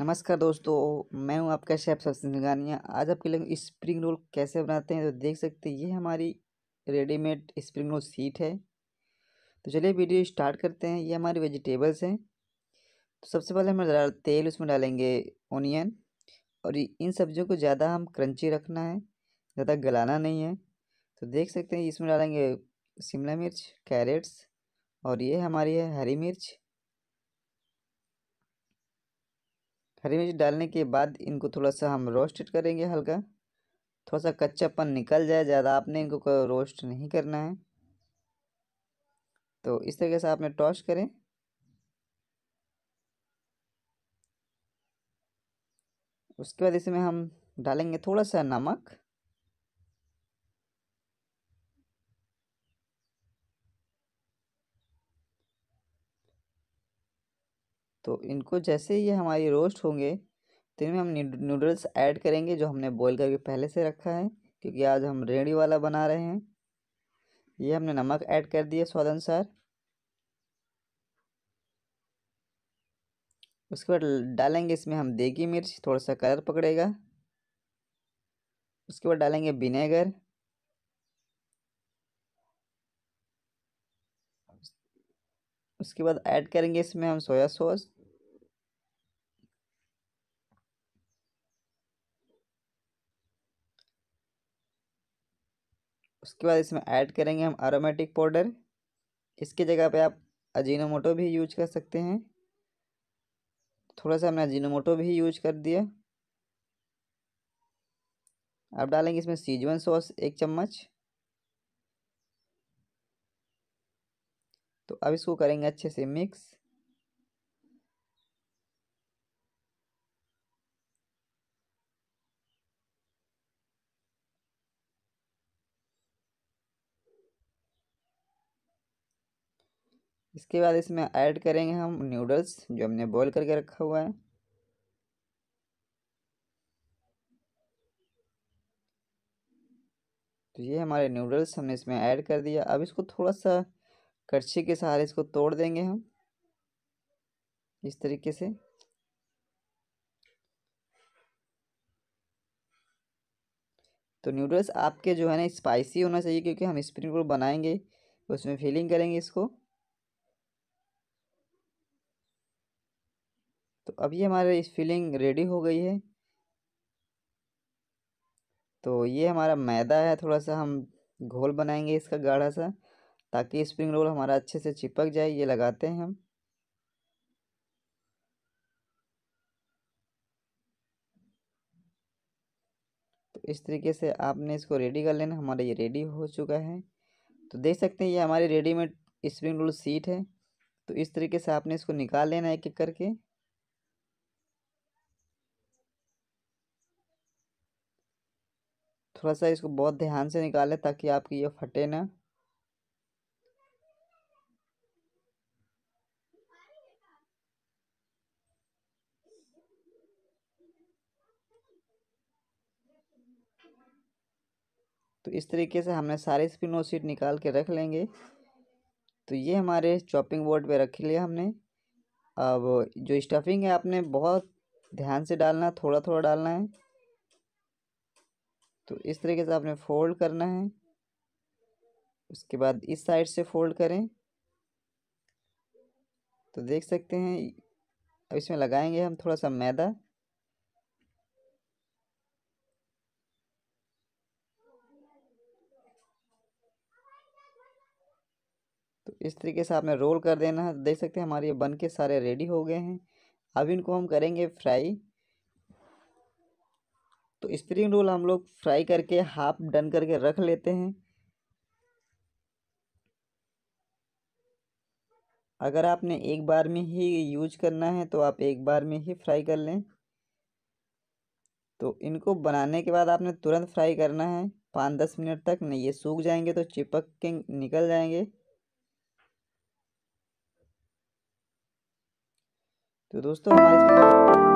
नमस्कार दोस्तों मैं हूं आपका शेफ सब्सिंगानिया आज आपके लिए स्प्रिंग रोल कैसे बनाते हैं तो देख सकते हैं ये हमारी रेडीमेड स्प्रिंग रोल सीट है तो चलिए वीडियो स्टार्ट करते हैं ये हमारे वेजिटेबल्स हैं तो सबसे पहले हम डाल तेल उसमें डालेंगे ओनियन और इन सब्जियों को ज़्यादा हम क्रंची रखना है ज़्यादा गलाना नहीं है तो देख सकते हैं इसमें डालेंगे शिमला मिर्च कैरेट्स और ये हमारी है हरी मिर्च हरी मिर्च डालने के बाद इनको थोड़ा सा हम रोस्टेड करेंगे हल्का थोड़ा सा कच्चापन निकल जाए ज़्यादा आपने इनको रोस्ट नहीं करना है तो इस तरीके से आपने टॉस करें उसके बाद इसमें हम डालेंगे थोड़ा सा नमक तो इनको जैसे ये हमारी रोस्ट होंगे तो इनमें हम नूडल्स ऐड करेंगे जो हमने बॉईल करके पहले से रखा है क्योंकि आज हम रेडी वाला बना रहे हैं ये हमने नमक ऐड कर दिया स्वाद अनुसार उसके बाद डालेंगे इसमें हम देगी मिर्च थोड़ा सा कलर पकड़ेगा उसके बाद डालेंगे विनेगर उसके बाद ऐड करेंगे इसमें हम सोया सॉस उसके बाद इसमें ऐड करेंगे हम आरोमेटिक पाउडर इसके जगह पे आप अजीनोमोटो भी यूज कर सकते हैं थोड़ा सा हमने अजीनोमोटो भी यूज कर दिया अब डालेंगे इसमें सीजवन सॉस एक चम्मच तो अब इसको करेंगे अच्छे से मिक्स इसके बाद इसमें ऐड करेंगे हम नूडल्स जो हमने बॉईल करके रखा हुआ है तो ये हमारे नूडल्स हमने इसमें ऐड कर दिया अब इसको थोड़ा सा करछी के सहारे इसको तोड़ देंगे हम इस तरीके से तो नूडल्स आपके जो है ना स्पाइसी होना चाहिए क्योंकि हम स्प्रिंग रोल बनाएंगे उसमें फिलिंग करेंगे इसको तो अभी हमारे इस फिलिंग रेडी हो गई है तो ये हमारा मैदा है थोड़ा सा हम घोल बनाएंगे इसका गाढ़ा सा ताकि स्प्रिंग रोल हमारा अच्छे से चिपक जाए ये लगाते हैं हम तो इस तरीके से आपने इसको रेडी कर लेना हमारा ये रेडी हो चुका है तो देख सकते हैं ये हमारी रेडीमेड स्प्रिंग रोल सीट है तो इस तरीके से आपने इसको निकाल लेना एक एक करके थोड़ा सा इसको बहुत ध्यान से निकालें ताकि आपकी ये फटे ना तो इस तरीके से हमने सारे स्पिनो सीट निकाल के रख लेंगे तो ये हमारे चॉपिंग बोर्ड पे रख लिया हमने अब जो स्टफिंग है आपने बहुत ध्यान से डालना थोड़ा थोड़ा डालना है तो इस तरीके से आपने फोल्ड करना है उसके बाद इस साइड से फोल्ड करें तो देख सकते हैं अब इसमें लगाएंगे हम थोड़ा सा मैदा तो इस तरीके से आपने रोल कर देना है देख सकते हैं हमारे ये बन के सारे रेडी हो गए हैं अब इनको हम करेंगे फ्राई तो स्प्रिंग रोल हम लोग फ्राई करके हाफ डन करके रख लेते हैं अगर आपने एक बार में ही यूज करना है तो आप एक बार में ही फ्राई कर लें तो इनको बनाने के बाद आपने तुरंत फ्राई करना है पाँच दस मिनट तक नहीं ये सूख जाएंगे तो चिपक के निकल जाएंगे तो दोस्तों हमारे